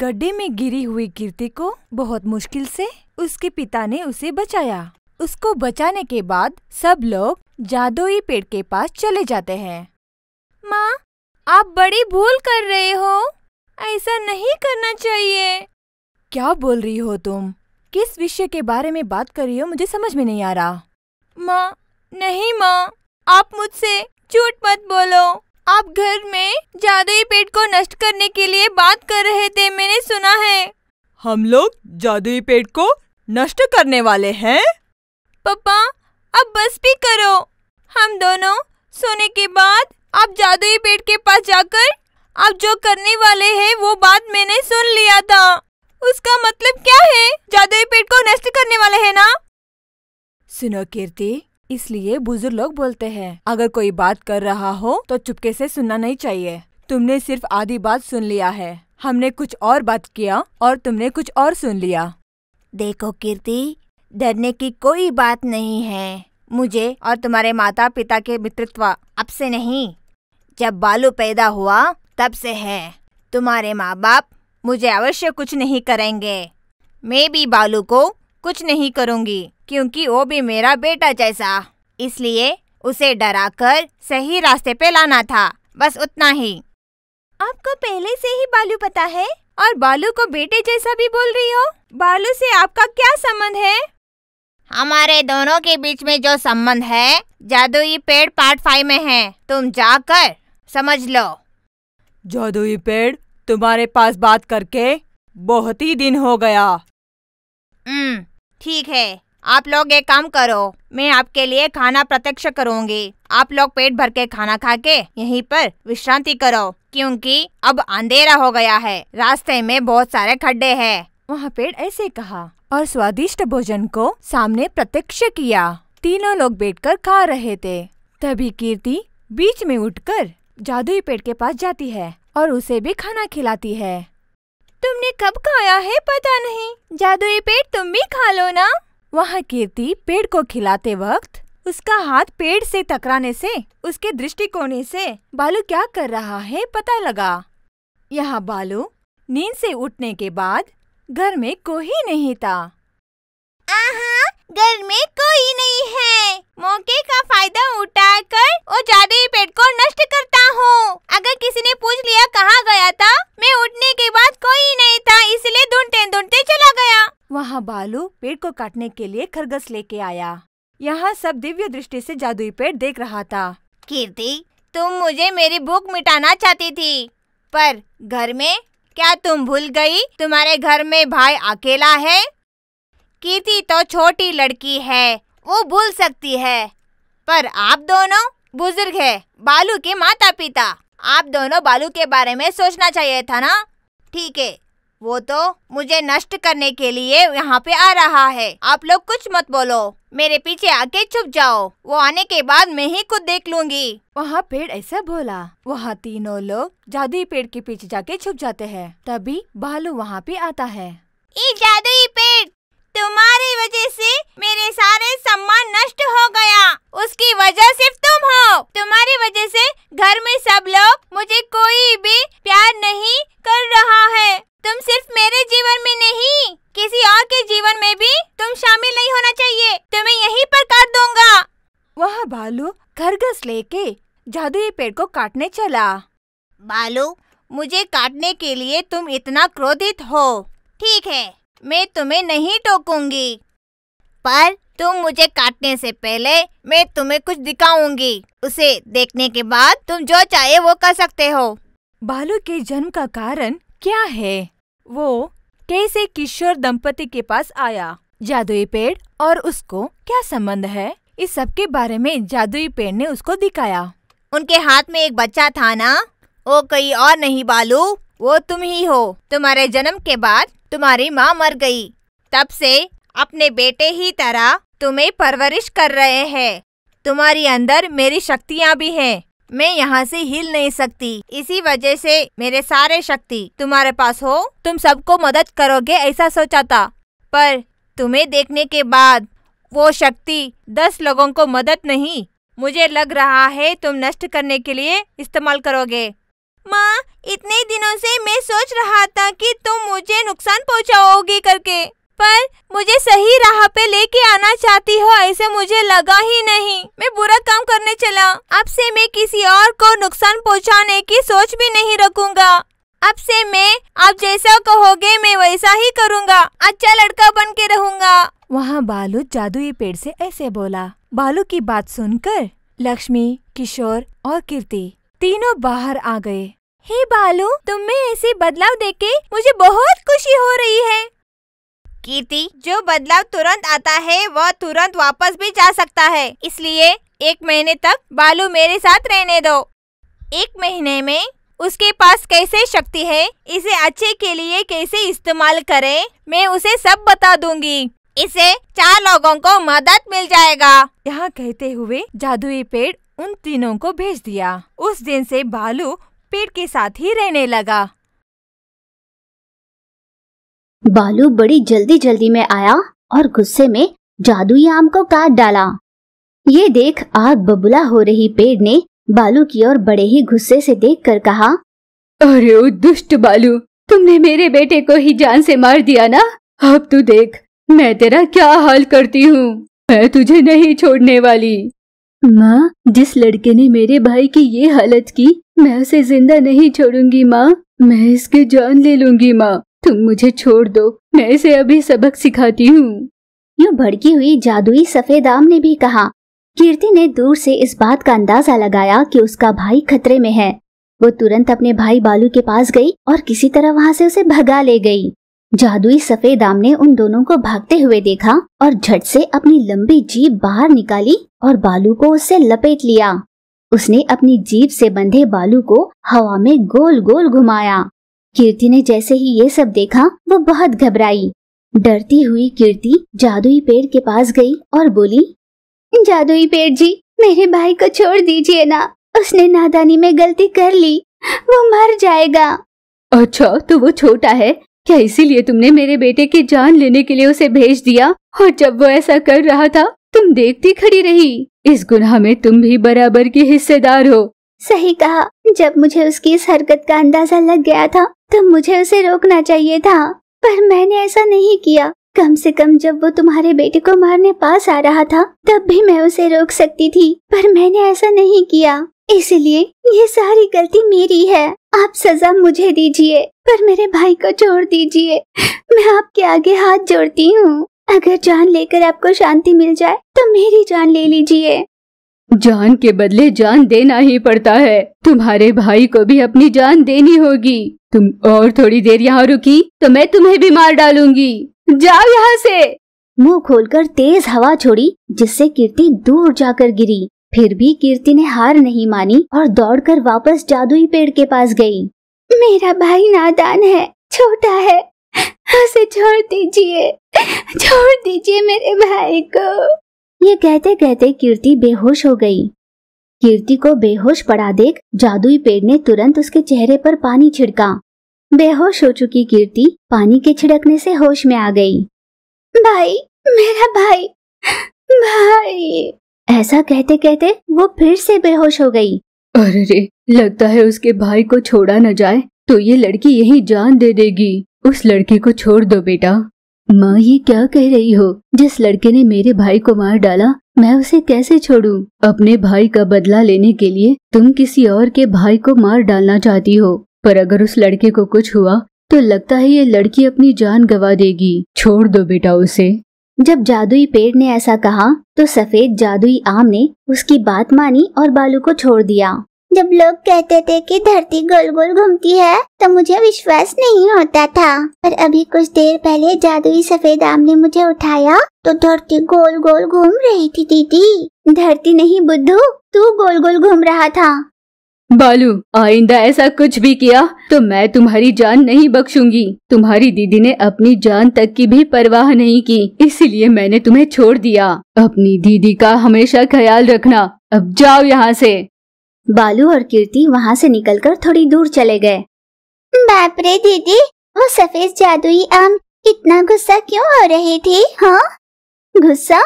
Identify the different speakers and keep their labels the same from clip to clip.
Speaker 1: गड्ढे में गिरी हुई कीर्ति को बहुत मुश्किल से उसके पिता ने उसे बचाया उसको बचाने के बाद सब लोग जादुई पेड़ के पास चले जाते हैं माँ आप बड़ी भूल कर रहे हो ऐसा नहीं करना चाहिए क्या बोल रही हो तुम किस विषय के बारे में बात कर रही हो मुझे समझ में नहीं आ रहा माँ नहीं माँ आप मुझसे झूठ मत बोलो आप घर में जादुई पेट को नष्ट करने के लिए बात कर रहे थे मैंने सुना है हम लोग जादुई पेट को नष्ट करने वाले हैं पापा अब बस भी करो हम दोनों सोने के बाद आप जादुई पेट के पास जाकर आप जो करने वाले हैं वो बात मैंने सुन लिया था उसका मतलब क्या है जादुई पेट को नष्ट करने वाले हैं ना सुनो कीर्ति इसलिए बुजुर्ग लोग बोलते हैं अगर कोई बात कर रहा हो तो चुपके से सुनना नहीं चाहिए तुमने सिर्फ आधी बात सुन लिया है हमने कुछ और बात किया और तुमने कुछ और सुन लिया देखो कीर्ति डरने की कोई बात नहीं है मुझे और तुम्हारे माता पिता के मित्रत्व अब से नहीं जब बालू पैदा हुआ तब से है तुम्हारे माँ बाप मुझे अवश्य कुछ नहीं करेंगे मैं भी बालू को कुछ नहीं करूँगी क्योंकि वो भी मेरा बेटा जैसा इसलिए उसे डराकर सही रास्ते पे लाना था बस उतना ही आपको पहले से ही बालू पता है और बालू को बेटे जैसा भी बोल रही हो बालू से आपका क्या संबंध है हमारे दोनों के बीच में जो संबंध है जादुई पेड़ पार्ट फाइव में है तुम जाकर समझ लो जादुई पेड़ तुम्हारे पास बात करके बहुत ही दिन हो गया ठीक है आप लोग एक काम करो मैं आपके लिए खाना प्रत्यक्ष करूंगी आप लोग पेट भर के खाना खा के यहीं पर विश्रांति करो क्योंकि अब अंधेरा हो गया है रास्ते में बहुत सारे खड्डे हैं वहाँ पेड़ ऐसे कहा और स्वादिष्ट भोजन को सामने प्रत्यक्ष किया तीनों लोग बैठकर खा रहे थे तभी कीर्ति बीच में उठकर जादुई पेड़ के पास जाती है और उसे भी खाना खिलाती है तुमने कब खाया है पता नहीं जादुई पेड़ तुम भी खा लो ना वहाँ कीर्ति पेड़ को खिलाते वक्त उसका हाथ पेड़ से टकराने से उसके दृष्टिकोण से बालू क्या कर रहा है पता लगा यहाँ बालू नींद से उठने के बाद घर में कोई नहीं था घर में कोई नहीं है मौके का फायदा उठाकर वो जादुई पेड़ को नष्ट करता हूँ अगर किसी ने पूछ लिया कहाँ गया था मैं उठने के बाद कोई नहीं था इसलिए ढूंढते ढूंढते चला गया वहाँ बालू पेड़ को काटने के लिए खरगोश लेके आया यहाँ सब दिव्य दृष्टि से जादुई पेड़ देख रहा था कीर्ति तुम मुझे मेरी भूख मिटाना चाहती थी पर घर में क्या तुम भूल गई तुम्हारे घर में भाई अकेला है कीर्ति तो छोटी लड़की है वो भूल सकती है पर आप दोनों बुजुर्ग है बालू के माता पिता आप दोनों बालू के बारे में सोचना चाहिए था ना ठीक है वो तो मुझे नष्ट करने के लिए यहाँ पे आ रहा है आप लोग कुछ मत बोलो मेरे पीछे आके छुप जाओ वो आने के बाद मैं ही खुद देख लूंगी वहाँ पेड़ ऐसा बोला वहाँ तीनों लोग जादुई पेड़ के पीछे जाके छुप जाते हैं तभी भालू वहाँ पे आता है ये जादुई पेड़ तुम्हारी वजह से पेड़ को काटने चला बालू मुझे काटने के लिए तुम इतना क्रोधित हो ठीक है मैं तुम्हें नहीं टोकूंगी पर तुम मुझे काटने से पहले मैं तुम्हें कुछ दिखाऊंगी उसे देखने के बाद तुम जो चाहे वो कर सकते हो बालू के जन्म का कारण क्या है वो कैसे किशोर दंपति के पास आया जादुई पेड़ और उसको क्या संबंध है इस सब के बारे में जादुई पेड़ ने उसको दिखाया उनके हाथ में एक बच्चा था ना वो कोई और नहीं बालू वो तुम ही हो तुम्हारे जन्म के बाद तुम्हारी माँ मर गई तब से अपने बेटे ही तरह तुम्हें परवरिश कर रहे हैं तुम्हारी अंदर मेरी शक्तियाँ भी हैं मैं यहाँ से हिल नहीं सकती इसी वजह से मेरे सारे शक्ति तुम्हारे पास हो तुम सबको मदद करोगे ऐसा सोचा था पर तुम्हें देखने के बाद वो शक्ति दस लोगों को मदद नहीं मुझे लग रहा है तुम नष्ट करने के लिए इस्तेमाल करोगे माँ इतने दिनों से मैं सोच रहा था कि तुम मुझे नुकसान पहुँचाओगे करके पर मुझे सही राह पे लेके आना चाहती हो ऐसे मुझे लगा ही नहीं मैं बुरा काम करने चला अब से मैं किसी और को नुकसान पहुँचाने की सोच भी नहीं रखूंगा अब से मैं आप जैसा कहोगे मैं वैसा ही करूंगा अच्छा लड़का बन के रहूंगा वहाँ बालू जादुई पेड़ से ऐसे बोला बालू की बात सुनकर लक्ष्मी किशोर और कीर्ति तीनों बाहर आ गए हे बालू तुम में ऐसे बदलाव देख के मुझे बहुत खुशी हो रही है कीर्ति जो बदलाव तुरंत आता है वह तुरंत वापस भी जा सकता है इसलिए एक महीने तक बालू मेरे साथ रहने दो एक महीने में उसके पास कैसे शक्ति है इसे अच्छे के लिए कैसे इस्तेमाल करें मैं उसे सब बता दूंगी इसे चार लोगों को मदद मिल जाएगा यहाँ कहते हुए जादुई पेड़ उन तीनों को भेज दिया उस दिन से भालू पेड़ के साथ ही रहने लगा
Speaker 2: बालू बड़ी जल्दी जल्दी में आया और गुस्से में जादुई आम को काट डाला ये देख आग बबुला हो रही पेड़ ने बालू की ओर बड़े ही गुस्से से देखकर कहा अरे दुष्ट
Speaker 3: बालू तुमने मेरे बेटे को ही जान से मार दिया ना अब तू देख मैं तेरा क्या हाल करती हूँ मैं तुझे नहीं छोड़ने वाली माँ जिस लड़के ने मेरे भाई की ये हालत की मैं उसे जिंदा नहीं छोड़ूंगी माँ मैं इसके जान ले लूंगी माँ तुम मुझे छोड़ दो मैं इसे अभी सबक सिखाती हूँ
Speaker 2: यूँ भड़की हुई जादुई सफेद आम ने भी कहा कीर्ति ने दूर से इस बात का अंदाजा लगाया कि उसका भाई खतरे में है वो तुरंत अपने भाई बालू के पास गई और किसी तरह वहाँ से उसे भगा ले गई जादुई सफेद आम ने उन दोनों को भागते हुए देखा और झट से अपनी लंबी जीप बाहर निकाली और बालू को उससे लपेट लिया उसने अपनी जीप से बंधे बालू को हवा में गोल गोल घुमाया कीर्ति ने जैसे ही ये सब देखा वो बहुत घबराई डरती हुई कीर्ति जादुई पेड़ के पास गई और बोली जादुई पेड़ जी मेरे भाई को छोड़ दीजिए ना उसने नादानी में गलती कर ली वो मर जाएगा
Speaker 3: अच्छा तो वो छोटा है क्या इसीलिए तुमने मेरे बेटे की जान लेने के लिए उसे भेज दिया और जब वो ऐसा कर रहा था तुम देखती खड़ी रही इस गुनाह में तुम भी बराबर
Speaker 2: की हिस्सेदार हो सही कहा जब मुझे उसकी इस हरकत का अंदाजा लग गया था तब तो मुझे उसे रोकना चाहिए था पर मैंने ऐसा नहीं किया कम से कम जब वो तुम्हारे बेटे को मारने पास आ रहा था तब भी मैं उसे रोक सकती थी पर मैंने ऐसा नहीं किया इसलिए ये सारी गलती मेरी है आप सजा मुझे दीजिए पर मेरे भाई को छोड़ दीजिए मैं आपके आगे हाथ जोड़ती हूँ अगर जान लेकर आपको शांति मिल जाए तो मेरी जान ले लीजिए
Speaker 3: जान के बदले जान देना ही पड़ता है तुम्हारे भाई को भी अपनी जान देनी होगी तुम और थोड़ी देर यहाँ रुकी तो मैं तुम्हें भी मार डालूंगी जाओ यहाँ से मुंह
Speaker 2: खोलकर तेज हवा छोड़ी जिससे कीर्ति दूर जाकर गिरी फिर भी कीर्ति ने हार नहीं मानी और दौड़कर वापस जादुई पेड़ के पास गई मेरा भाई नादान है छोटा है उसे छोड़ दीजिए छोड़ दीजिए मेरे भाई को ये कहते कहते कीर्ति बेहोश हो गई कीर्ति को बेहोश पड़ा देख जादुई पेड़ ने तुरंत उसके चेहरे पर पानी छिड़का बेहोश हो चुकी कीर्ति पानी के छिड़कने से होश में आ गई भाई मेरा भाई भाई ऐसा कहते कहते वो फिर से
Speaker 3: बेहोश हो गई अरे रे लगता है उसके भाई को छोड़ा न जाए तो ये लड़की यही जान दे देगी उस लड़की को छोड़ दो बेटा माँ ये क्या कह रही हो जिस लड़के ने मेरे भाई को मार डाला मैं उसे कैसे छोड़ूं? अपने भाई का बदला लेने के लिए तुम किसी और के भाई को मार डालना चाहती हो पर अगर उस लड़के को कुछ हुआ तो लगता है ये लड़की अपनी जान गवा देगी छोड़ दो बेटा उसे जब
Speaker 2: जादुई पेड़ ने ऐसा कहा तो सफेद जादुई आम ने उसकी बात मानी और बालू को छोड़ दिया जब लोग कहते थे कि धरती गोल गोल घूमती है तो मुझे विश्वास नहीं होता था पर अभी कुछ देर पहले जादुई सफेद आम ने मुझे उठाया तो धरती गोल गोल घूम रही थी दीदी धरती नहीं बुद्धू तू गोल
Speaker 3: गोल घूम रहा था बालू आइंदा ऐसा कुछ भी किया तो मैं तुम्हारी जान नहीं बख्शूंगी तुम्हारी दीदी ने अपनी जान तक की भी परवाह नहीं की इसलिए मैंने तुम्हें छोड़ दिया अपनी दीदी का हमेशा ख्याल रखना अब जाओ यहाँ से
Speaker 2: बालू और कीर्ति वहाँ से निकलकर थोड़ी दूर चले गए बाप रे दीदी वो सफेद जादुई आम इतना गुस्सा क्यों हो रही थी हाँ गुस्सा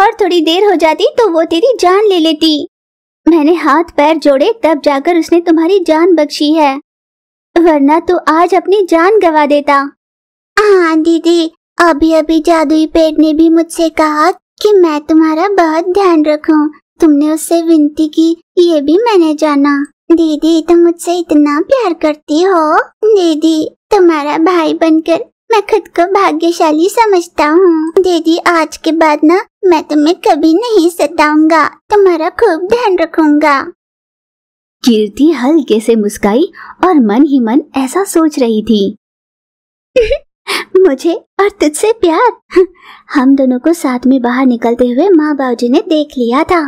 Speaker 2: और थोड़ी देर हो जाती तो वो तेरी जान ले लेती मैंने हाथ पैर जोड़े तब जाकर उसने तुम्हारी जान बख्शी है वरना तो आज अपनी जान गवा देता हाँ दीदी अभी अभी जादुई पेड़ ने भी मुझसे कहा कि मैं तुम्हारा बहुत ध्यान रखूं। तुमने उससे विनती की ये भी मैंने जाना दीदी तुम मुझसे इतना प्यार करती हो दीदी तुम्हारा भाई बनकर मैं खुद को भाग्यशाली समझता हूँ दीदी आज के बाद ना मैं तुम्हें कभी नहीं सताऊंगा तुम्हारा खूब ध्यान रखूंगा कीर्ति हल्के से मुस्काई और मन ही मन ऐसा सोच रही थी मुझे और तुझसे प्यार हम दोनों को साथ में बाहर निकलते हुए माँ बाबूजी ने देख लिया था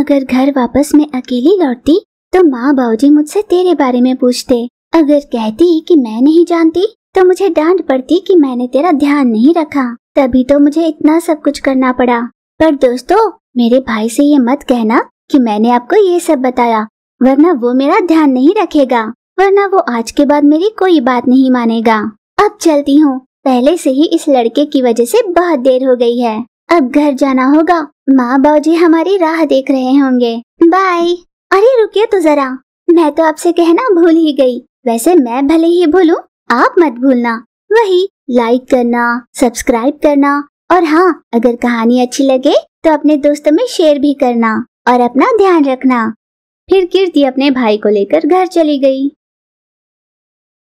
Speaker 2: अगर घर वापस में अकेली लौटती तो माँ बाबूजी मुझसे तेरे बारे में पूछते अगर कहती कि मैं नहीं जानती तो मुझे डांट पड़ती कि मैंने तेरा ध्यान नहीं रखा तभी तो मुझे इतना सब कुछ करना पड़ा पर दोस्तों मेरे भाई से ये मत कहना कि मैंने आपको ये सब बताया वरना वो मेरा ध्यान नहीं रखेगा वरना वो आज के बाद मेरी कोई बात नहीं मानेगा अब चलती हूँ पहले से ही इस लड़के की वजह से बहुत देर हो गई है अब घर जाना होगा माँ बाबूजी हमारी राह देख रहे होंगे बाय अरे रुकिए तो जरा मैं तो आपसे कहना भूल ही गई वैसे मैं भले ही भूलूं आप मत भूलना वही लाइक करना सब्सक्राइब करना और हाँ अगर कहानी अच्छी लगे तो अपने दोस्तों में शेयर भी करना और अपना ध्यान रखना फिर कीर्ति अपने भाई को लेकर घर चली गई